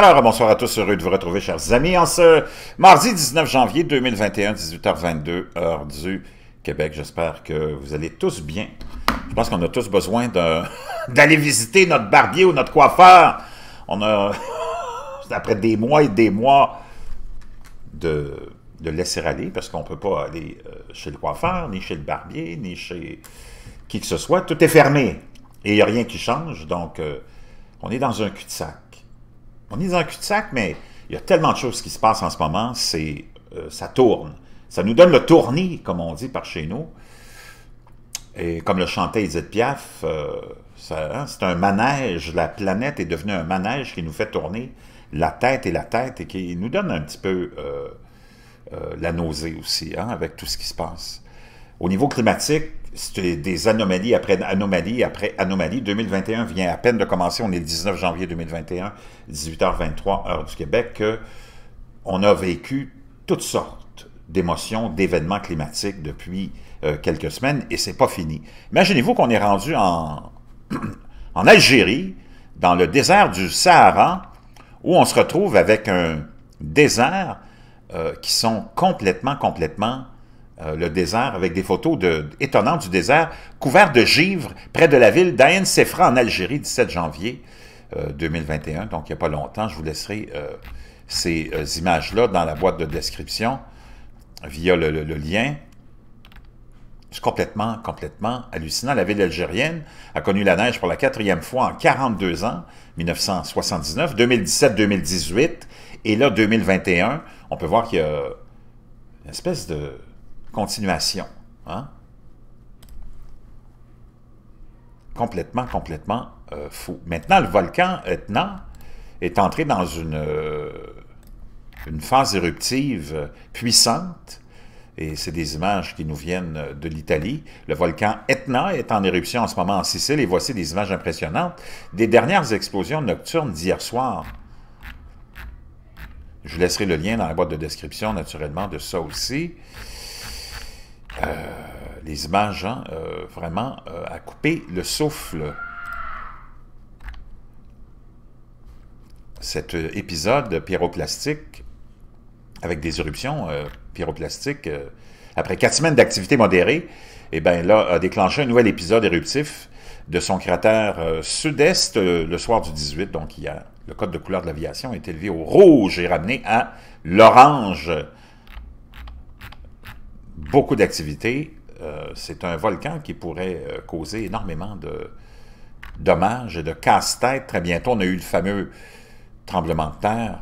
Alors, bonsoir à tous, heureux de vous retrouver, chers amis, en ce mardi 19 janvier 2021, 18h22, heure du Québec. J'espère que vous allez tous bien. Je pense qu'on a tous besoin d'aller visiter notre barbier ou notre coiffeur. On a, après des mois et des mois de, laisser aller, parce qu'on ne peut pas aller euh, chez le coiffeur, ni chez le barbier, ni chez qui que ce soit. Tout est fermé et il n'y a rien qui change, donc euh, on est dans un cul-de-sac on est dans un cul-de-sac, mais il y a tellement de choses qui se passent en ce moment, c'est euh, ça tourne. Ça nous donne le tournis, comme on dit par chez nous. Et comme le chantait Edith Piaf, euh, hein, c'est un manège, la planète est devenue un manège qui nous fait tourner la tête et la tête et qui nous donne un petit peu euh, la nausée aussi, hein, avec tout ce qui se passe. Au niveau climatique, c'était des anomalies après anomalies après anomalies. 2021 vient à peine de commencer. On est le 19 janvier 2021, 18h23, heure du Québec. on a vécu toutes sortes d'émotions, d'événements climatiques depuis euh, quelques semaines et c'est pas fini. Imaginez-vous qu'on est rendu en, en Algérie, dans le désert du Sahara, où on se retrouve avec un désert euh, qui sont complètement, complètement euh, le désert avec des photos étonnantes du désert couvert de givre près de la ville d'Aïn Sefra en Algérie, 17 janvier 2021, euh, donc il n'y a pas longtemps. Je vous laisserai euh, ces images-là dans la boîte de description via le, le lien. C'est complètement, complètement hallucinant. La ville algérienne a connu la neige pour la quatrième fois en 42 ans, 1979, 2017-2018, et là, 2021, on peut voir qu'il y a une espèce de Continuation. Hein? Complètement, complètement euh, faux. Maintenant, le volcan Etna est entré dans une, euh, une phase éruptive puissante, et c'est des images qui nous viennent de l'Italie. Le volcan Etna est en éruption en ce moment en Sicile, et voici des images impressionnantes des dernières explosions nocturnes d'hier soir. Je vous laisserai le lien dans la boîte de description, naturellement, de ça aussi. Euh, les images, hein, euh, vraiment, euh, à couper le souffle. Cet épisode pyroplastique, avec des éruptions pyroplastiques, après quatre semaines d'activité modérée, eh ben, là, a déclenché un nouvel épisode éruptif de son cratère sud-est le soir du 18, donc hier. Le code de couleur de l'aviation est élevé au rouge et ramené à l'orange beaucoup d'activités. Euh, c'est un volcan qui pourrait euh, causer énormément de dommages et de casse-tête. Très bientôt, on a eu le fameux tremblement de terre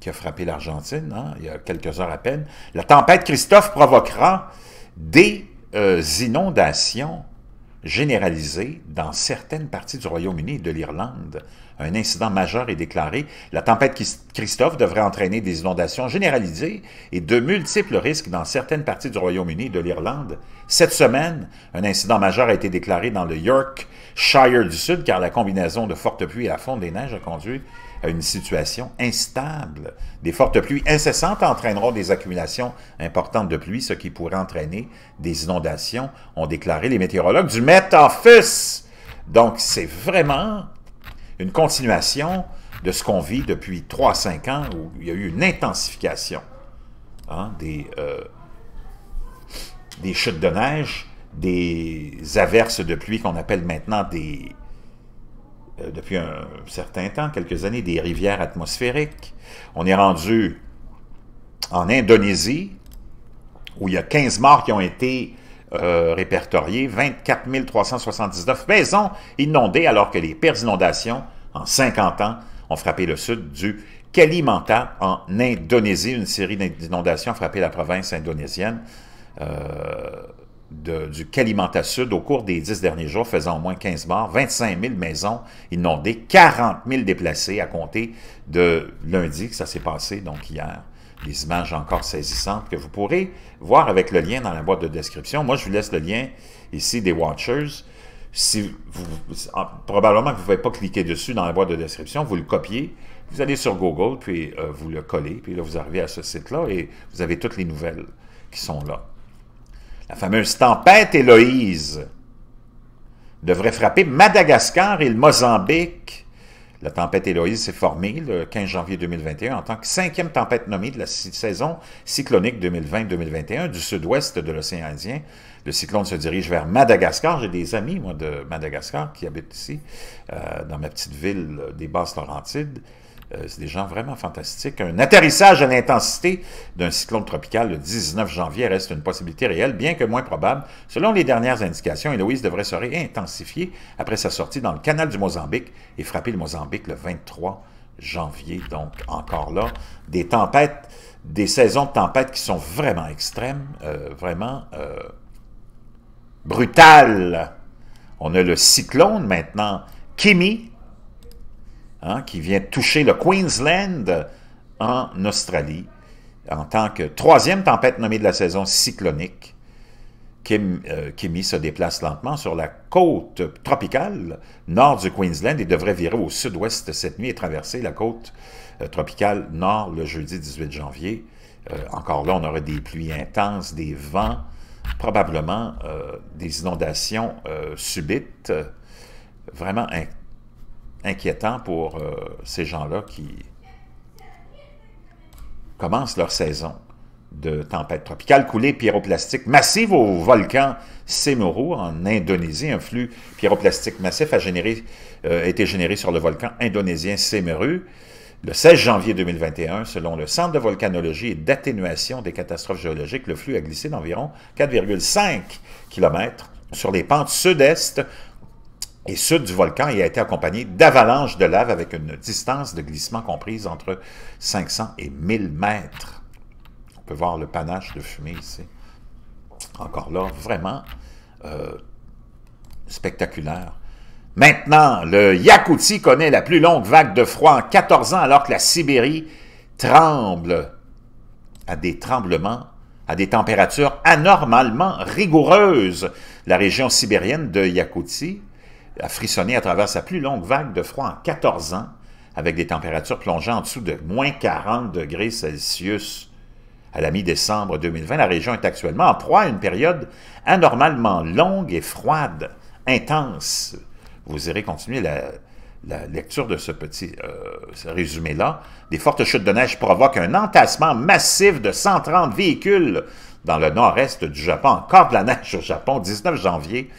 qui a frappé l'Argentine hein, il y a quelques heures à peine. La tempête Christophe provoquera des euh, inondations généralisé dans certaines parties du Royaume-Uni et de l'Irlande. Un incident majeur est déclaré. La tempête Christophe devrait entraîner des inondations généralisées et de multiples risques dans certaines parties du Royaume-Uni et de l'Irlande. Cette semaine, un incident majeur a été déclaré dans le Yorkshire du Sud car la combinaison de fortes pluies et la fonte des neiges a conduit à une situation instable. Des fortes pluies incessantes entraîneront des accumulations importantes de pluie, ce qui pourrait entraîner des inondations, ont déclaré les météorologues du Met Office. Donc, c'est vraiment une continuation de ce qu'on vit depuis 3-5 ans, où il y a eu une intensification hein, des, euh, des chutes de neige, des averses de pluie qu'on appelle maintenant des euh, depuis un certain temps, quelques années, des rivières atmosphériques. On est rendu en Indonésie, où il y a 15 morts qui ont été répertoriées, 24 379 maisons inondées, alors que les pires inondations en 50 ans ont frappé le sud du Kalimantan en Indonésie. Une série d'inondations a frappé la province indonésienne. Euh, du Calimanta Sud au cours des dix derniers jours, faisant au moins 15 morts, 25 000 maisons inondées, 40 000 déplacés à compter de lundi que ça s'est passé, donc hier. Des images encore saisissantes que vous pourrez voir avec le lien dans la boîte de description. Moi, je vous laisse le lien ici des Watchers. Si vous, probablement que vous ne pouvez pas cliquer dessus dans la boîte de description, vous le copiez, vous allez sur Google, puis euh, vous le collez, puis là, vous arrivez à ce site-là et vous avez toutes les nouvelles qui sont là. La fameuse tempête Héloïse devrait frapper Madagascar et le Mozambique. La tempête Héloïse s'est formée le 15 janvier 2021 en tant que cinquième tempête nommée de la saison cyclonique 2020-2021 du sud-ouest de l'océan Indien. Le cyclone se dirige vers Madagascar. J'ai des amis, moi, de Madagascar qui habitent ici, euh, dans ma petite ville des Basses-Laurentides. Euh, c'est des gens vraiment fantastiques. Un atterrissage à l'intensité d'un cyclone tropical le 19 janvier reste une possibilité réelle, bien que moins probable. Selon les dernières indications, Héloïse devrait se réintensifier après sa sortie dans le canal du Mozambique et frapper le Mozambique le 23 janvier. Donc, encore là, des tempêtes, des saisons de tempêtes qui sont vraiment extrêmes, euh, vraiment euh, brutales. On a le cyclone maintenant, Kimi, Hein, qui vient toucher le Queensland en Australie en tant que troisième tempête nommée de la saison cyclonique. Kim, euh, Kimi se déplace lentement sur la côte tropicale nord du Queensland et devrait virer au sud-ouest cette nuit et traverser la côte euh, tropicale nord le jeudi 18 janvier. Euh, encore là, on aurait des pluies intenses, des vents, probablement des inondations subites, vraiment incroyables inquiétant pour euh, ces gens-là qui commencent leur saison de tempête tropicale. Coulée pyroplastique massive au volcan Semeru en Indonésie. Un flux pyroplastique massif a, généré, euh, a été généré sur le volcan indonésien Semeru le 16 janvier 2021, selon le Centre de volcanologie et d'atténuation des catastrophes géologiques, le flux a glissé d'environ 4,5 km sur les pentes sud-est et sud du volcan il a été accompagné d'avalanches de lave avec une distance de glissement comprise entre 500 et 1000 mètres. On peut voir le panache de fumée ici. Encore là, vraiment euh, spectaculaire. Maintenant, le Yakouti connaît la plus longue vague de froid en 14 ans alors que la Sibérie tremble à des tremblements à des températures anormalement rigoureuses. La région sibérienne de Yakoutie a à travers sa plus longue vague de froid en 14 ans, avec des températures plongeant en dessous de moins 40 degrés Celsius. À la mi-décembre 2020, la région est actuellement en proie à une période anormalement longue et froide, intense. Vous irez continuer la, lecture de ce petit euh, résumé-là. Des fortes chutes de neige provoquent un entassement massif de 130 véhicules dans le nord-est du Japon. Encore de la neige au Japon, 19 janvier.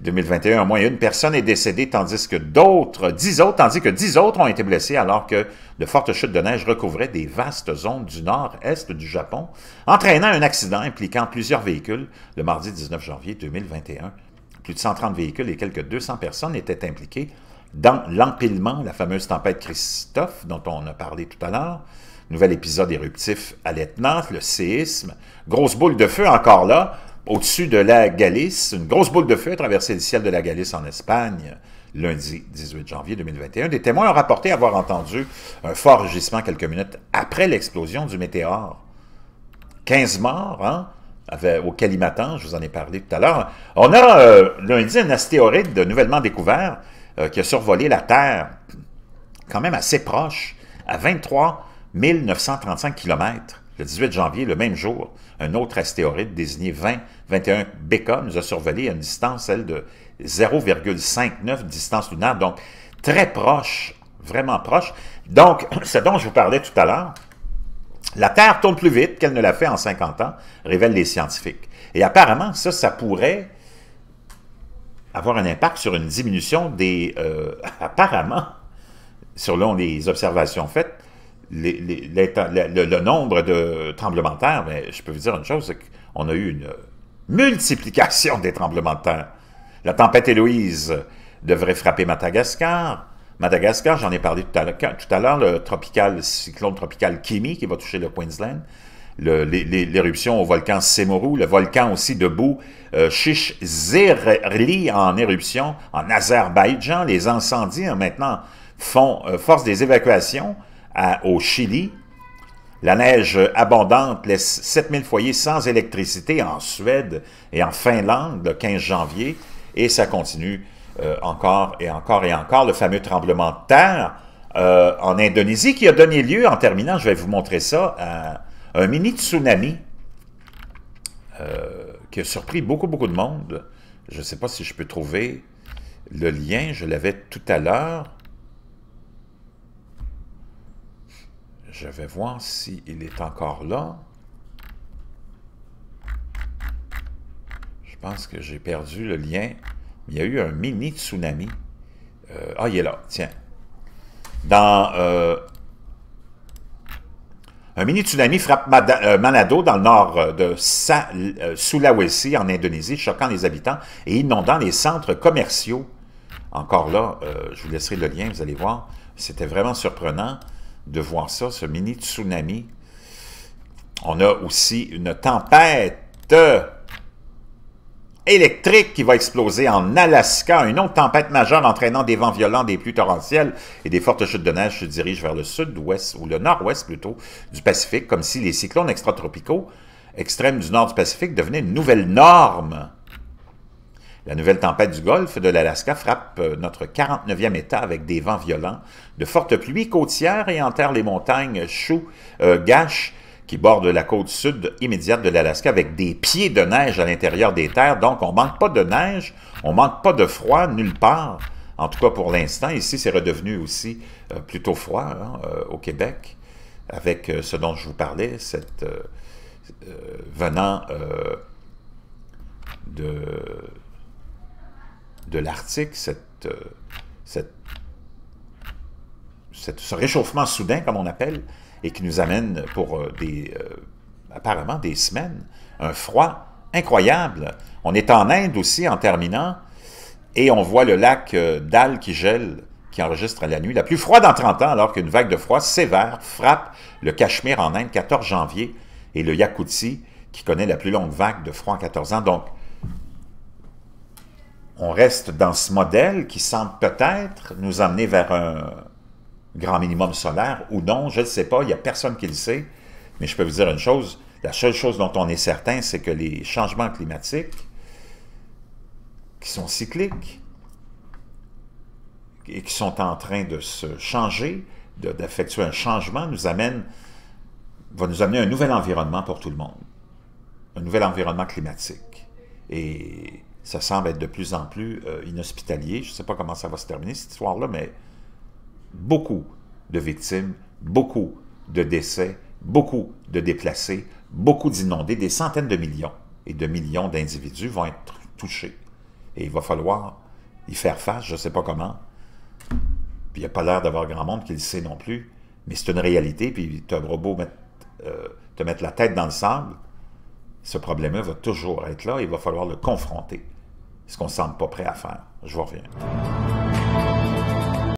2021, au moins une personne est décédée, tandis que d'autres, dix autres, tandis que dix autres ont été blessés, alors que de fortes chutes de neige recouvraient des vastes zones du nord-est du Japon, entraînant un accident impliquant plusieurs véhicules le mardi 19 janvier 2021. Plus de 130 véhicules et quelques 200 personnes étaient impliquées dans l'empilement, la fameuse tempête Christophe dont on a parlé tout à l'heure, nouvel épisode éruptif à l'Etnaf, le séisme, grosse boule de feu encore là, au-dessus de la Galice, une grosse boule de feu a traversé le ciel de la Galice en Espagne lundi 18 janvier 2021. Des témoins ont rapporté avoir entendu un fort rugissement quelques minutes après l'explosion du météore. 15 morts, hein? au Calimatan, je vous en ai parlé tout à l'heure. On a euh, lundi un astéroïde nouvellement découvert euh, qui a survolé la Terre, quand même assez proche, à 23 935 kilomètres. Le 18 janvier, le même jour, un autre astéroïde désigné 20-21 nous a survolé à une distance, celle de 0,59 distance lunaire, donc très proche, vraiment proche. Donc, ce dont je vous parlais tout à l'heure, la Terre tourne plus vite qu'elle ne l'a fait en 50 ans, révèlent les scientifiques. Et apparemment, ça, ça pourrait avoir un impact sur une diminution des... Euh, apparemment, selon les observations faites, le, nombre de tremblements de terre, mais je peux vous dire une chose, c'est qu'on a eu une multiplication des tremblements de terre. La tempête Héloïse devrait frapper Madagascar. Madagascar, j'en ai parlé tout à l'heure, le tropical, cyclone tropical Kimi qui va toucher le Queensland l'éruption au volcan Semoru, le volcan aussi debout, euh, en éruption en Azerbaïdjan, les incendies hein, maintenant font euh, force des évacuations au Chili. La neige abondante laisse 7000 foyers sans électricité en Suède et en Finlande le 15 janvier. Et ça continue euh, encore et encore et encore. Le fameux tremblement de terre euh, en Indonésie qui a donné lieu, en terminant, je vais vous montrer ça, à un mini tsunami euh, qui a surpris beaucoup, beaucoup de monde. Je ne sais pas si je peux trouver le lien, je l'avais tout à l'heure. Je vais voir s'il est encore là. Je pense que j'ai perdu le lien. Il y a eu un mini tsunami. Euh, ah, il est là, tiens. Dans... Euh, un mini tsunami frappe euh, Manado dans le nord de Sulawesi, en Indonésie, choquant les habitants et inondant les centres commerciaux. Encore là, je vous laisserai le lien, vous allez voir. C'était vraiment surprenant de voir ça, ce mini tsunami. On a aussi une tempête euh, électrique qui va exploser en Alaska, une autre tempête majeure entraînant des vents violents, des pluies torrentielles et des fortes chutes de neige se dirigent vers le sud-ouest, ou le nord-ouest plutôt, du Pacifique, comme si les cyclones extratropicaux extrêmes du nord du Pacifique devenaient une nouvelle norme la nouvelle tempête du Golfe de l'Alaska frappe euh, notre 49e État avec des vents violents, de fortes pluies côtières et enterre les montagnes Chou, euh, gâches qui bordent la côte sud immédiate de l'Alaska avec des pieds de neige à l'intérieur des terres. Donc, on manque pas de neige, on manque pas de froid nulle part. En tout cas, pour l'instant, ici, c'est redevenu aussi euh, plutôt froid hein, au Québec, avec ce dont je vous parlais, cette venant de de l'Arctique, euh, cette, ce réchauffement soudain, comme on appelle, et qui nous amène pour euh, des, euh, apparemment des semaines, un froid incroyable. On est en Inde aussi en terminant, et on voit le lac d'Al qui gèle, qui enregistre la nuit la plus froide en 30 ans, alors qu'une vague de froid sévère frappe le Cachemire en Inde 14 janvier et le Yakoutie qui connaît la plus longue vague de froid en 14 ans. Donc, on reste dans ce modèle qui semble peut-être nous amener vers un grand minimum solaire ou non, je ne sais pas, il n'y a personne qui le sait, mais je peux vous dire une chose, la seule chose dont on est certain, c'est que les changements climatiques, qui sont cycliques, et qui sont en train de se changer, d'effectuer un changement, nous amène, va nous amener un nouvel environnement pour tout le monde, un nouvel environnement climatique. Et ça semble être de plus en plus euh, inhospitalier. Je ne sais pas comment ça va se terminer, cette histoire-là, mais beaucoup de victimes, beaucoup de décès, beaucoup de déplacés, beaucoup d'inondés, des centaines de millions et de millions d'individus vont être touchés. Et il va falloir y faire face, je ne sais pas comment. Puis il n'y a pas l'air d'avoir grand monde qui le sait non plus, mais c'est une réalité, puis tu as beau mettre, euh, te mettre la tête dans le sable, ce problème-là va toujours être là. Il va falloir le confronter. Ce qu'on ne semble pas prêt à faire. Je vous reviens.